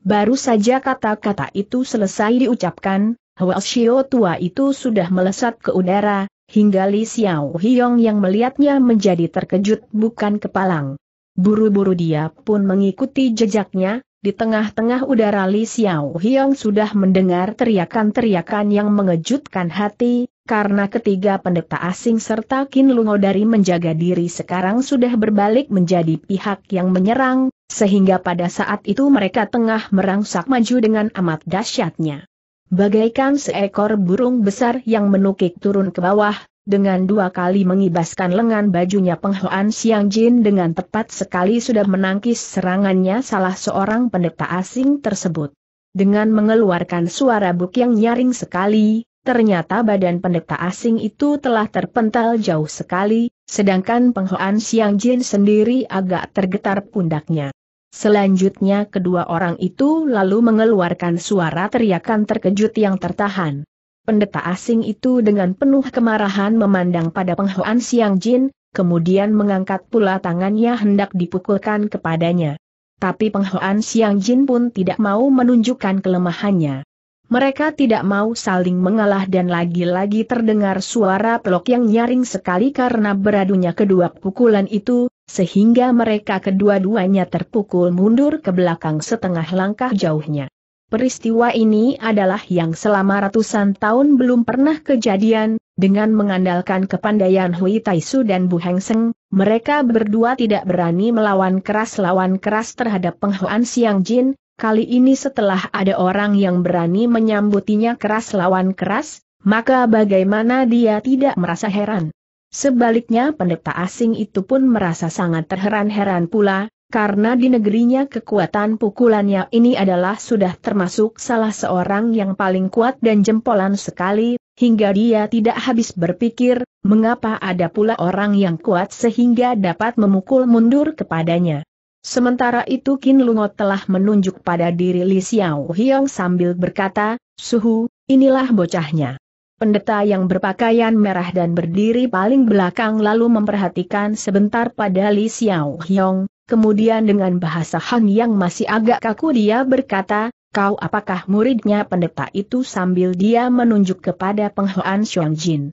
Speaker 1: Baru saja kata-kata itu selesai diucapkan, Hwa Shio tua itu sudah melesat ke udara, hingga Li Xiao Hiong yang melihatnya menjadi terkejut bukan kepalang. Buru-buru dia pun mengikuti jejaknya, di tengah-tengah udara Li Xiao Hiong sudah mendengar teriakan-teriakan yang mengejutkan hati, karena ketiga pendeta asing serta Kin Lungo dari menjaga diri sekarang sudah berbalik menjadi pihak yang menyerang, sehingga pada saat itu mereka tengah merangsak maju dengan amat dahsyatnya. Bagaikan seekor burung besar yang menukik turun ke bawah, dengan dua kali mengibaskan lengan bajunya penghoan Siang Jin dengan tepat sekali sudah menangkis serangannya salah seorang pendeta asing tersebut. Dengan mengeluarkan suara buk yang nyaring sekali, ternyata badan pendeta asing itu telah terpental jauh sekali, Sedangkan Penghoan Siang Jin sendiri agak tergetar pundaknya. Selanjutnya kedua orang itu lalu mengeluarkan suara teriakan terkejut yang tertahan. Pendeta asing itu dengan penuh kemarahan memandang pada Penghoan Siang Jin, kemudian mengangkat pula tangannya hendak dipukulkan kepadanya. Tapi Penghoan Siang Jin pun tidak mau menunjukkan kelemahannya. Mereka tidak mau saling mengalah dan lagi-lagi terdengar suara pelok yang nyaring sekali karena beradunya kedua pukulan itu, sehingga mereka kedua-duanya terpukul mundur ke belakang setengah langkah jauhnya. Peristiwa ini adalah yang selama ratusan tahun belum pernah kejadian, dengan mengandalkan kepandaian Hui Taisu dan Bu Heng Seng, mereka berdua tidak berani melawan keras lawan keras terhadap penghuan Siang Jin, kali ini setelah ada orang yang berani menyambutinya keras lawan keras, maka bagaimana dia tidak merasa heran. Sebaliknya pendeta asing itu pun merasa sangat terheran-heran pula, karena di negerinya kekuatan pukulannya ini adalah sudah termasuk salah seorang yang paling kuat dan jempolan sekali, hingga dia tidak habis berpikir, mengapa ada pula orang yang kuat sehingga dapat memukul mundur kepadanya. Sementara itu Kin Lungo telah menunjuk pada diri Li Xiao Hiong sambil berkata, Suhu, inilah bocahnya. Pendeta yang berpakaian merah dan berdiri paling belakang lalu memperhatikan sebentar pada Li Xiao Hiong, kemudian dengan bahasa Han yang masih agak kaku dia berkata, kau apakah muridnya pendeta itu sambil dia menunjuk kepada penghuan Xiong Jin.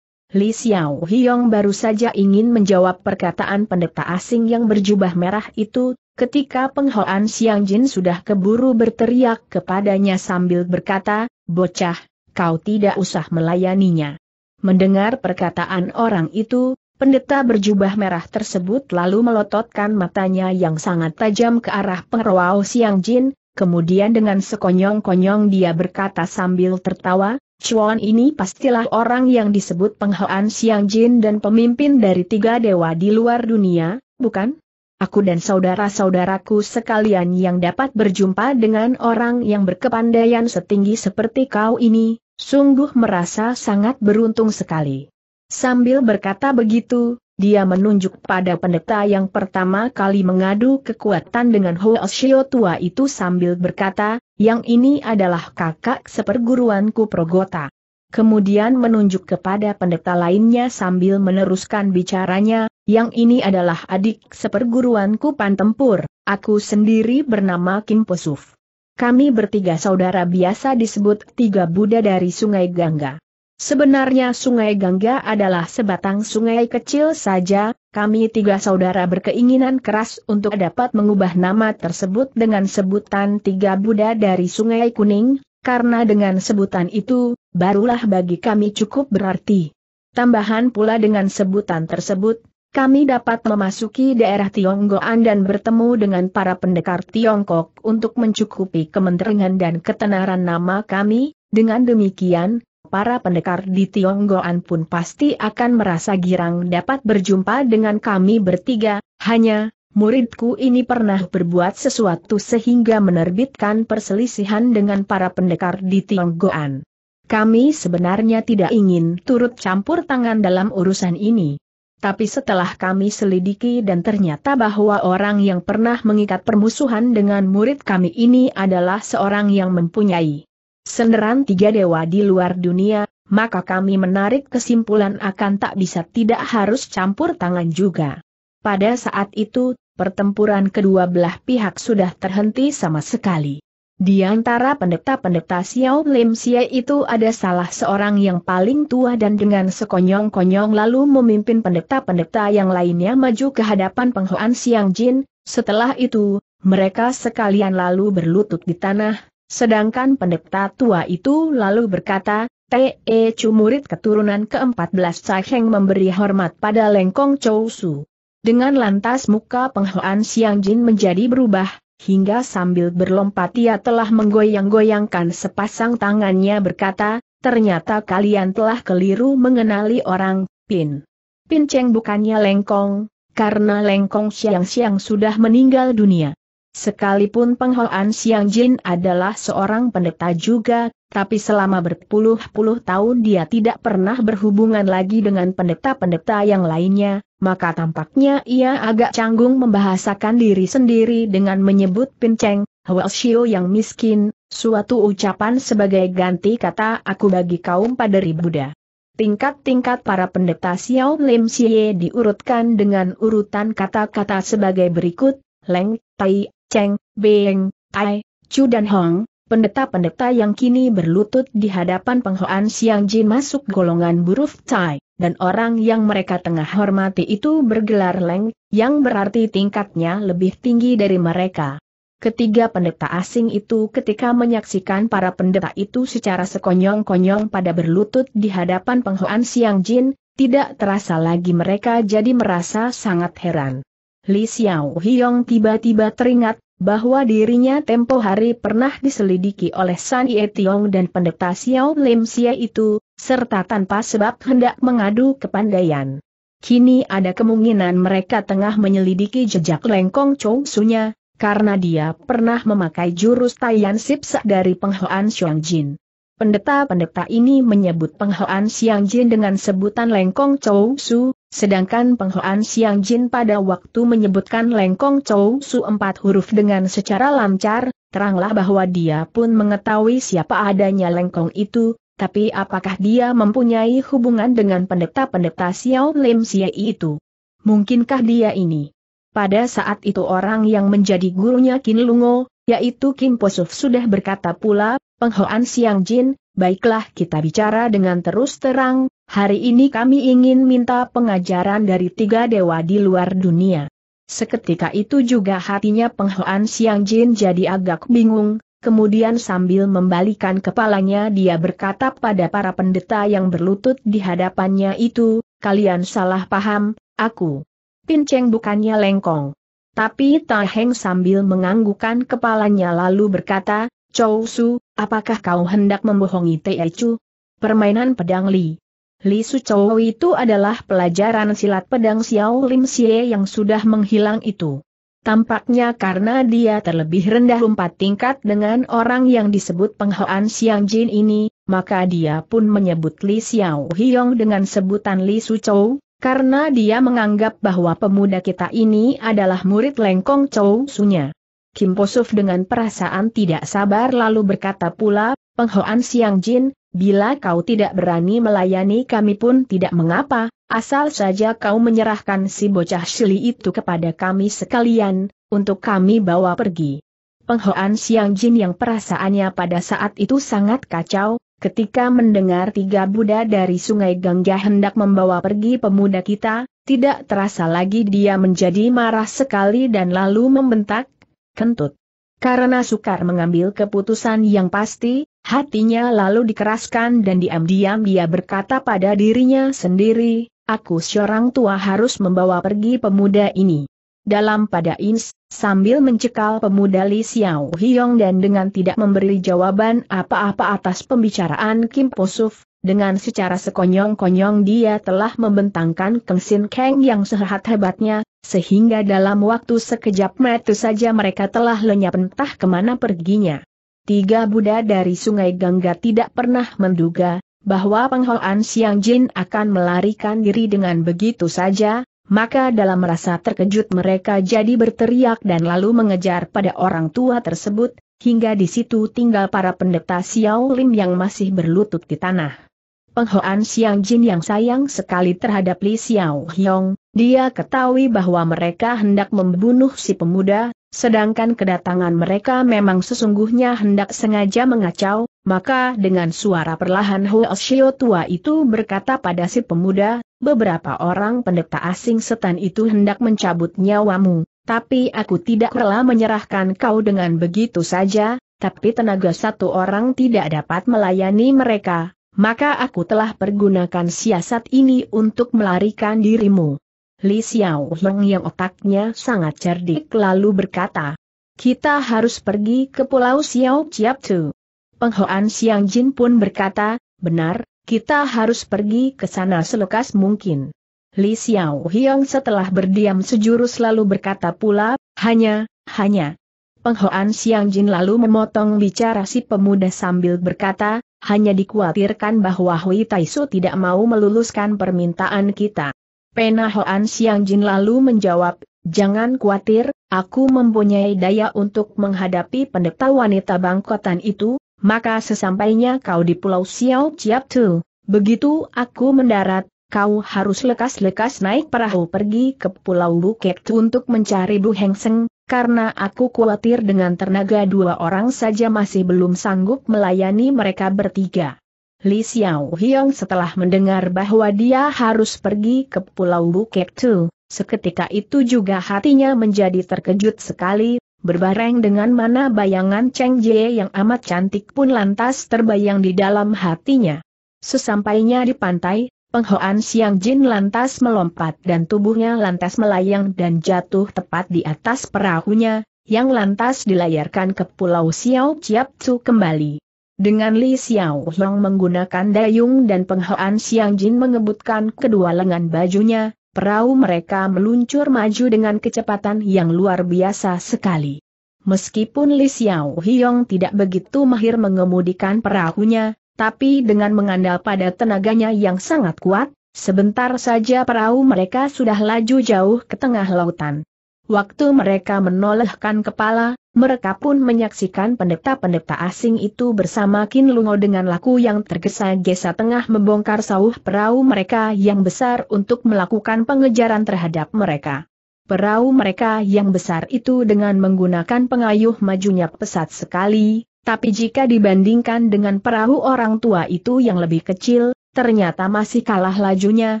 Speaker 1: Li Xiao Hiong baru saja ingin menjawab perkataan pendeta asing yang berjubah merah itu, Ketika penghoan Siang Jin sudah keburu berteriak kepadanya sambil berkata, Bocah, kau tidak usah melayaninya. Mendengar perkataan orang itu, pendeta berjubah merah tersebut lalu melototkan matanya yang sangat tajam ke arah pengroau Siang Jin, kemudian dengan sekonyong-konyong dia berkata sambil tertawa, Chuan ini pastilah orang yang disebut penghoan Siang Jin dan pemimpin dari tiga dewa di luar dunia, bukan? aku dan saudara-saudaraku sekalian yang dapat berjumpa dengan orang yang berkepandaian setinggi seperti kau ini, sungguh merasa sangat beruntung sekali. Sambil berkata begitu, dia menunjuk pada pendeta yang pertama kali mengadu kekuatan dengan Hoashio tua itu sambil berkata, yang ini adalah kakak seperguruanku Progota kemudian menunjuk kepada pendeta lainnya sambil meneruskan bicaranya, yang ini adalah adik seperguruanku pantempur. aku sendiri bernama Kim Posuf. Kami bertiga saudara biasa disebut tiga Buddha dari Sungai Gangga. Sebenarnya Sungai Gangga adalah sebatang sungai kecil saja, kami tiga saudara berkeinginan keras untuk dapat mengubah nama tersebut dengan sebutan tiga Buddha dari Sungai Kuning, karena dengan sebutan itu, barulah bagi kami cukup berarti. Tambahan pula dengan sebutan tersebut, kami dapat memasuki daerah Tionggoan dan bertemu dengan para pendekar Tiongkok untuk mencukupi kementerian dan ketenaran nama kami, dengan demikian, para pendekar di Tionggoan pun pasti akan merasa girang dapat berjumpa dengan kami bertiga, hanya, muridku ini pernah berbuat sesuatu sehingga menerbitkan perselisihan dengan para pendekar di Tionggoan. Kami sebenarnya tidak ingin turut campur tangan dalam urusan ini. Tapi setelah kami selidiki dan ternyata bahwa orang yang pernah mengikat permusuhan dengan murid kami ini adalah seorang yang mempunyai senderan tiga dewa di luar dunia, maka kami menarik kesimpulan akan tak bisa tidak harus campur tangan juga. Pada saat itu, pertempuran kedua belah pihak sudah terhenti sama sekali. Di antara pendeta-pendeta Xiao Lim Xie itu ada salah seorang yang paling tua dan dengan sekonyong-konyong lalu memimpin pendeta-pendeta yang lainnya maju ke hadapan penghuan Xiang Jin, setelah itu, mereka sekalian lalu berlutut di tanah, sedangkan pendeta tua itu lalu berkata, T.E. E Chu murid keturunan ke-14 Saheng memberi hormat pada Lengkong Chou Su. Dengan lantas muka penghuan Xiang Jin menjadi berubah, Hingga sambil berlompat ia telah menggoyang-goyangkan sepasang tangannya berkata, ternyata kalian telah keliru mengenali orang, Pin. Pin Cheng bukannya lengkong, karena lengkong siang-siang sudah meninggal dunia. Sekalipun Penghoan Siang Jin adalah seorang pendeta juga, tapi selama berpuluh-puluh tahun dia tidak pernah berhubungan lagi dengan pendeta-pendeta yang lainnya, maka tampaknya ia agak canggung membahasakan diri sendiri dengan menyebut pinceng, Hwelshio yang miskin, suatu ucapan sebagai ganti kata aku bagi kaum paderi Buddha. Tingkat-tingkat para pendeta Xiao Lim Xie diurutkan dengan urutan kata-kata sebagai berikut, Leng, Tai, Cheng, Beng, Ai, Chu dan Hong, pendeta-pendeta yang kini berlutut di hadapan penghoan Siang Jin masuk golongan buruf Tai, dan orang yang mereka tengah hormati itu bergelar Leng, yang berarti tingkatnya lebih tinggi dari mereka. Ketiga pendeta asing itu ketika menyaksikan para pendeta itu secara sekonyong-konyong pada berlutut di hadapan penghoan Siang Jin, tidak terasa lagi mereka jadi merasa sangat heran. Li Xiao Hiong tiba-tiba teringat, bahwa dirinya tempo hari pernah diselidiki oleh San Ye Tiong dan pendeta Xiao Lim Xia itu, serta tanpa sebab hendak mengadu kepandaian. Kini ada kemungkinan mereka tengah menyelidiki jejak Lengkong Chong Sunya, karena dia pernah memakai jurus Taiyan Sipsa dari Penghoan Xiong Jin. Pendeta-pendeta ini menyebut penghoan Siang Jin dengan sebutan Lengkong Chou Su, sedangkan penghoan Siang Jin pada waktu menyebutkan Lengkong Chou Su empat huruf dengan secara lancar, teranglah bahwa dia pun mengetahui siapa adanya Lengkong itu, tapi apakah dia mempunyai hubungan dengan pendeta-pendeta Xiao Lim Xie itu? Mungkinkah dia ini? Pada saat itu orang yang menjadi gurunya Qin Lungo, yaitu Kim Posuf sudah berkata pula Penghoan Siang Jin, baiklah kita bicara dengan terus terang, hari ini kami ingin minta pengajaran dari tiga dewa di luar dunia. Seketika itu juga hatinya Penghoan Siang Jin jadi agak bingung, kemudian sambil membalikan kepalanya dia berkata pada para pendeta yang berlutut di hadapannya itu, kalian salah paham, aku. Pinceng bukannya lengkong. Tapi Heng sambil menganggukan kepalanya lalu berkata, Chou Su, Apakah kau hendak membohongi Tei Chu? Permainan pedang Li. Li Chou itu adalah pelajaran silat pedang Xiao Lim Xie yang sudah menghilang itu. Tampaknya karena dia terlebih rendah empat tingkat dengan orang yang disebut penghoan Xiang Jin ini, maka dia pun menyebut Li Xiao Hiong dengan sebutan Li Chou, karena dia menganggap bahwa pemuda kita ini adalah murid Lengkong Chou Sunya. Kim Posuf dengan perasaan tidak sabar lalu berkata pula, Penghoan Siang Jin, bila kau tidak berani melayani kami pun tidak mengapa, asal saja kau menyerahkan si bocah Shili itu kepada kami sekalian, untuk kami bawa pergi. Penghoan Siang Jin yang perasaannya pada saat itu sangat kacau, Ketika mendengar tiga Buddha dari Sungai Gangga hendak membawa pergi pemuda kita, tidak terasa lagi dia menjadi marah sekali dan lalu membentak, kentut. Karena sukar mengambil keputusan yang pasti, hatinya lalu dikeraskan dan diam-diam dia berkata pada dirinya sendiri, aku seorang tua harus membawa pergi pemuda ini. Dalam pada ins, sambil mencekal pemuda Li Xiao Hiong dan dengan tidak memberi jawaban apa-apa atas pembicaraan Kim Posuf, dengan secara sekonyong-konyong dia telah membentangkan Keng Sin Kang yang sehat hebatnya, sehingga dalam waktu sekejap mata saja mereka telah lenyap entah kemana perginya. Tiga Buddha dari Sungai Gangga tidak pernah menduga bahwa Penghoan Siang Jin akan melarikan diri dengan begitu saja, maka dalam rasa terkejut mereka jadi berteriak dan lalu mengejar pada orang tua tersebut, hingga di situ tinggal para pendeta Xiao Lim yang masih berlutut di tanah. Penghoan Siang Jin yang sayang sekali terhadap Li Xiao Hyong, dia ketahui bahwa mereka hendak membunuh si pemuda, sedangkan kedatangan mereka memang sesungguhnya hendak sengaja mengacau, maka dengan suara perlahan Huo Xiao tua itu berkata pada si pemuda, beberapa orang pendeta asing setan itu hendak mencabut nyawamu, tapi aku tidak rela menyerahkan kau dengan begitu saja, tapi tenaga satu orang tidak dapat melayani mereka, maka aku telah pergunakan siasat ini untuk melarikan dirimu. Li Xiao Hong yang otaknya sangat cerdik lalu berkata, kita harus pergi ke Pulau Xiao Chiap Tu. Penghoan Xiang Jin pun berkata, benar, kita harus pergi ke sana selukas mungkin. Li Xiao Hiong setelah berdiam sejurus lalu berkata pula, hanya, hanya. Penghoan Xiang Jin lalu memotong bicara si pemuda sambil berkata, hanya dikhawatirkan bahwa Hui Taisu tidak mau meluluskan permintaan kita. Pena Hoan Siang Jin lalu menjawab, jangan khawatir, aku mempunyai daya untuk menghadapi pendeta wanita bangkotan itu, maka sesampainya kau di Pulau Xiao Chiap Tu, begitu aku mendarat, kau harus lekas-lekas naik perahu pergi ke Pulau Bukit untuk mencari Bu Heng Seng, karena aku khawatir dengan tenaga dua orang saja masih belum sanggup melayani mereka bertiga. Li Xiao Hiong setelah mendengar bahwa dia harus pergi ke Pulau Bukit Tu, seketika itu juga hatinya menjadi terkejut sekali, berbareng dengan mana bayangan Cheng Jie yang amat cantik pun lantas terbayang di dalam hatinya. Sesampainya di pantai, Penghoan Siang Jin lantas melompat dan tubuhnya lantas melayang dan jatuh tepat di atas perahunya, yang lantas dilayarkan ke Pulau Xiao Chiap Tzu kembali. Dengan Li Xiao Hong menggunakan dayung dan Penghoan Siang Jin mengebutkan kedua lengan bajunya, perahu mereka meluncur maju dengan kecepatan yang luar biasa sekali. Meskipun Li Xiao Hiong tidak begitu mahir mengemudikan perahunya, tapi dengan mengandalkan pada tenaganya yang sangat kuat, sebentar saja perahu mereka sudah laju jauh ke tengah lautan. Waktu mereka menolehkan kepala, mereka pun menyaksikan pendeta-pendeta asing itu bersama Kin Lungo dengan laku yang tergesa-gesa tengah membongkar sauh perahu mereka yang besar untuk melakukan pengejaran terhadap mereka. Perahu mereka yang besar itu dengan menggunakan pengayuh majunya pesat sekali, tapi jika dibandingkan dengan perahu orang tua itu yang lebih kecil, ternyata masih kalah lajunya,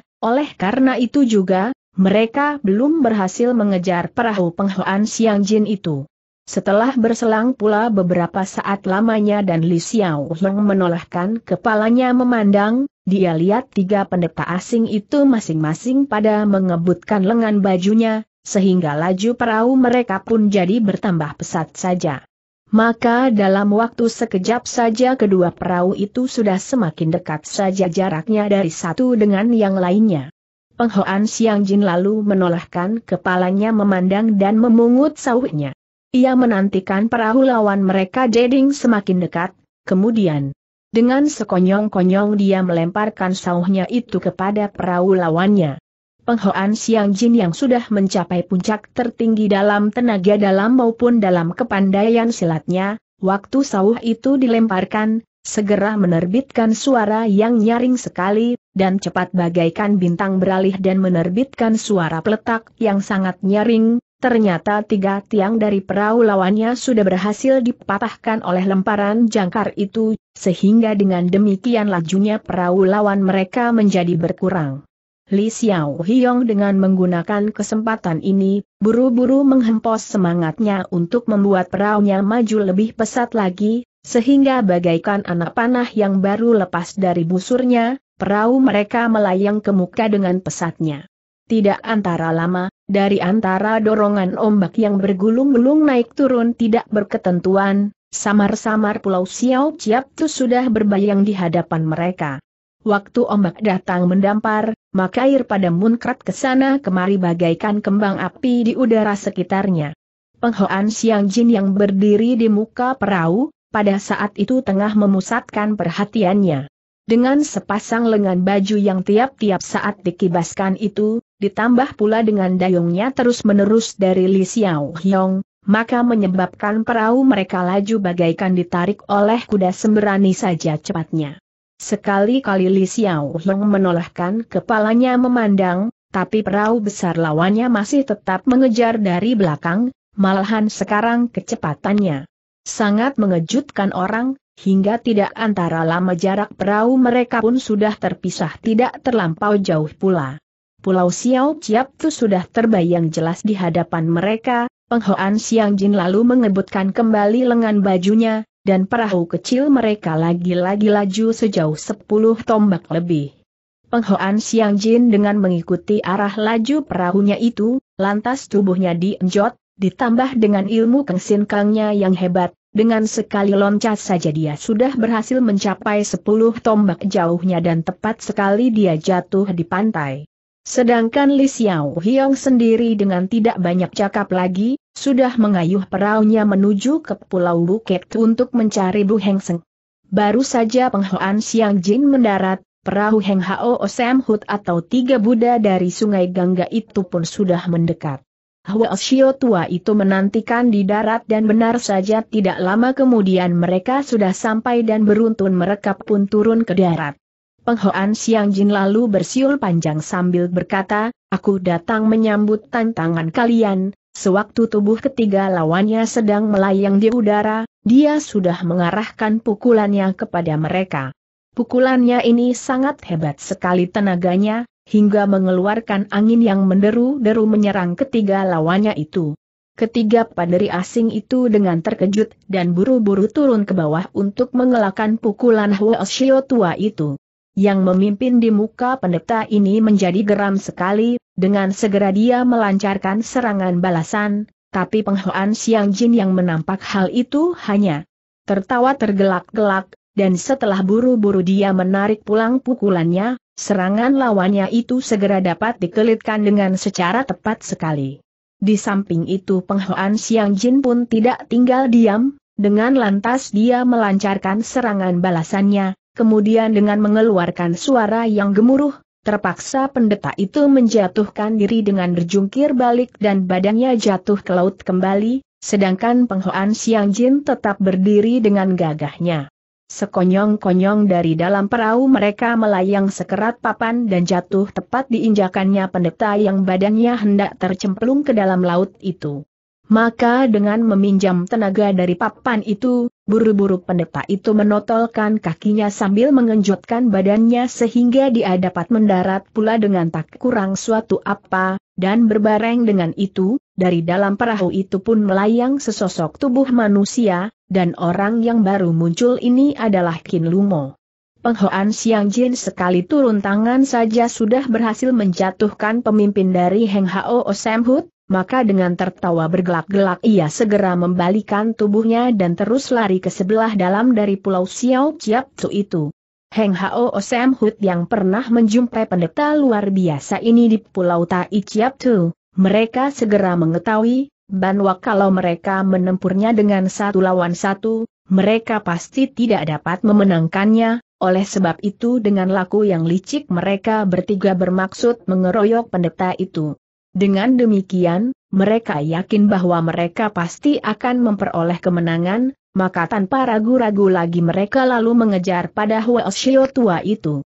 Speaker 1: oleh karena itu juga, mereka belum berhasil mengejar perahu penghoan Siang Jin itu. Setelah berselang pula beberapa saat lamanya dan Li Xiao Hong menolakkan kepalanya memandang, dia lihat tiga pendeta asing itu masing-masing pada mengebutkan lengan bajunya, sehingga laju perahu mereka pun jadi bertambah pesat saja. Maka dalam waktu sekejap saja kedua perahu itu sudah semakin dekat saja jaraknya dari satu dengan yang lainnya. Penghoan Siang Jin lalu menolakkan kepalanya memandang dan memungut sawitnya. Ia menantikan perahu lawan mereka Jading semakin dekat, kemudian dengan sekonyong-konyong dia melemparkan sauhnya itu kepada perahu lawannya. Penghoan Siang Jin yang sudah mencapai puncak tertinggi dalam tenaga dalam maupun dalam kepandaian silatnya, waktu sauh itu dilemparkan, segera menerbitkan suara yang nyaring sekali, dan cepat bagaikan bintang beralih dan menerbitkan suara peletak yang sangat nyaring, Ternyata tiga tiang dari perahu lawannya sudah berhasil dipatahkan oleh lemparan jangkar itu, sehingga dengan demikian lajunya perahu lawan mereka menjadi berkurang. Li Xiao Hiong dengan menggunakan kesempatan ini, buru-buru menghempos semangatnya untuk membuat perahunya maju lebih pesat lagi, sehingga bagaikan anak panah yang baru lepas dari busurnya, perahu mereka melayang ke muka dengan pesatnya. Tidak antara lama, dari antara dorongan ombak yang bergulung-gulung naik turun tidak berketentuan, samar-samar Pulau Xiao Chiap Tu sudah berbayang di hadapan mereka. Waktu ombak datang mendampar, maka air pada munkrat ke sana kemari bagaikan kembang api di udara sekitarnya. Penghoan Siang Jin yang berdiri di muka perahu, pada saat itu tengah memusatkan perhatiannya. Dengan sepasang lengan baju yang tiap-tiap saat dikibaskan itu, ditambah pula dengan dayungnya terus-menerus dari Li Xiao Hyong, maka menyebabkan perahu mereka laju bagaikan ditarik oleh kuda sembrani saja cepatnya. Sekali-kali Li Xiao Long menolakkan kepalanya memandang, tapi perahu besar lawannya masih tetap mengejar dari belakang, malahan sekarang kecepatannya sangat mengejutkan orang, hingga tidak antara lama jarak perahu mereka pun sudah terpisah tidak terlampau jauh pula. Pulau Xiao Chiap Tu sudah terbayang jelas di hadapan mereka, Penghoan Siang Jin lalu mengebutkan kembali lengan bajunya, dan perahu kecil mereka lagi-lagi laju sejauh sepuluh tombak lebih. Penghoan Siang Jin dengan mengikuti arah laju perahunya itu, lantas tubuhnya dienjot, ditambah dengan ilmu kengsin kangnya yang hebat, dengan sekali loncat saja dia sudah berhasil mencapai sepuluh tombak jauhnya dan tepat sekali dia jatuh di pantai. Sedangkan Li Xiao Hiong sendiri dengan tidak banyak cakap lagi, sudah mengayuh peraunya menuju ke Pulau Bukit untuk mencari Bu Heng Seng. Baru saja penghoan Siang Jin mendarat, perahu Heng Hao Osem Hut atau tiga Buddha dari sungai Gangga itu pun sudah mendekat. Hwa Xiao tua itu menantikan di darat dan benar saja tidak lama kemudian mereka sudah sampai dan beruntun mereka pun turun ke darat. Penghoan Siang Jin lalu bersiul panjang sambil berkata, aku datang menyambut tantangan kalian, sewaktu tubuh ketiga lawannya sedang melayang di udara, dia sudah mengarahkan pukulannya kepada mereka. Pukulannya ini sangat hebat sekali tenaganya, hingga mengeluarkan angin yang menderu-deru menyerang ketiga lawannya itu. Ketiga paderi asing itu dengan terkejut dan buru-buru turun ke bawah untuk mengelakkan pukulan Huo Shio tua itu yang memimpin di muka pendeta ini menjadi geram sekali, dengan segera dia melancarkan serangan balasan, tapi penghoan Siang Jin yang menampak hal itu hanya tertawa tergelak-gelak, dan setelah buru-buru dia menarik pulang pukulannya, serangan lawannya itu segera dapat dikelitkan dengan secara tepat sekali. Di samping itu penghoan Siang Jin pun tidak tinggal diam, dengan lantas dia melancarkan serangan balasannya, Kemudian dengan mengeluarkan suara yang gemuruh, terpaksa pendeta itu menjatuhkan diri dengan berjungkir balik dan badannya jatuh ke laut kembali, sedangkan penghoan Siang Jin tetap berdiri dengan gagahnya. Sekonyong-konyong dari dalam perahu mereka melayang sekerat papan dan jatuh tepat diinjakannya pendeta yang badannya hendak tercemplung ke dalam laut itu. Maka dengan meminjam tenaga dari papan itu, buru-buru pendeta itu menotolkan kakinya sambil mengenjotkan badannya sehingga dia dapat mendarat pula dengan tak kurang suatu apa, dan berbareng dengan itu, dari dalam perahu itu pun melayang sesosok tubuh manusia, dan orang yang baru muncul ini adalah Kin Lumo. Penghoan Siang Jin sekali turun tangan saja sudah berhasil menjatuhkan pemimpin dari Heng Hao Osemhut, maka dengan tertawa bergelak-gelak ia segera membalikan tubuhnya dan terus lari ke sebelah dalam dari pulau Xiao Chiap Tzu itu. Heng Hao Osem Hut yang pernah menjumpai pendeta luar biasa ini di pulau Tai Chiap Tzu, mereka segera mengetahui, bahwa kalau mereka menempurnya dengan satu lawan satu, mereka pasti tidak dapat memenangkannya, oleh sebab itu dengan laku yang licik mereka bertiga bermaksud mengeroyok pendeta itu. Dengan demikian, mereka yakin bahwa mereka pasti akan memperoleh kemenangan, maka tanpa ragu-ragu lagi mereka lalu mengejar pada Huo Xiao tua itu.